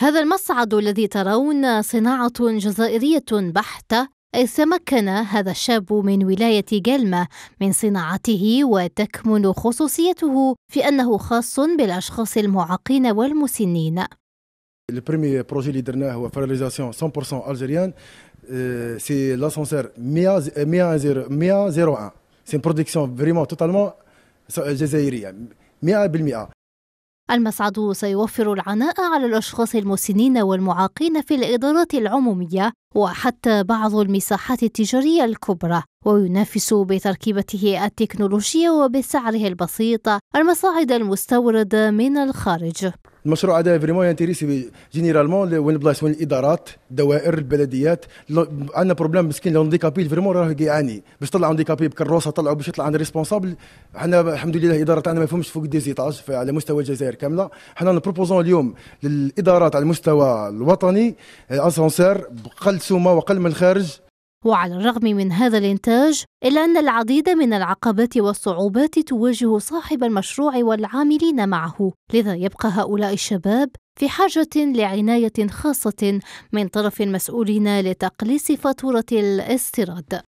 هذا المصعد الذي ترون صناعة جزائرية بحتة أي تمكن هذا الشاب من ولاية جلمة من صناعته وتكمن خصوصيته في أنه خاص بالأشخاص المعاقين والمسنين البريمي بروجي اللي درناه هو 100% الجيريان سي 101 سي برودكسيون فريمون توتالمون جزائريه 100% المصعد سيوفر العناء على الأشخاص المسنين والمعاقين في الإدارات العمومية وحتى بعض المساحات التجارية الكبرى وينافس بتركيبته التكنولوجية وبسعره البسيط المصاعد المستوردة من الخارج المشروع هذا فريمون ينتيريسي جينيرالمون وين البلايص وين الادارات الدوائر البلديات عندنا بروبليم مسكين لونديكابي فريمون راه يعاني باش طلع لونديكابي بكروسه طلعوا باش يطلع عند ريسبونسابل حنا الحمد لله الاداره تاعنا ما يفهمش فوق ديزيتاج على مستوى الجزائر كامله حنا نبروبوزون اليوم للادارات على المستوى الوطني اسانسير آه، بقل سومه وقل من الخارج وعلى الرغم من هذا الإنتاج إلا أن العديد من العقبات والصعوبات تواجه صاحب المشروع والعاملين معه، لذا يبقى هؤلاء الشباب في حاجة لعناية خاصة من طرف المسؤولين لتقليص فاتورة الاستيراد.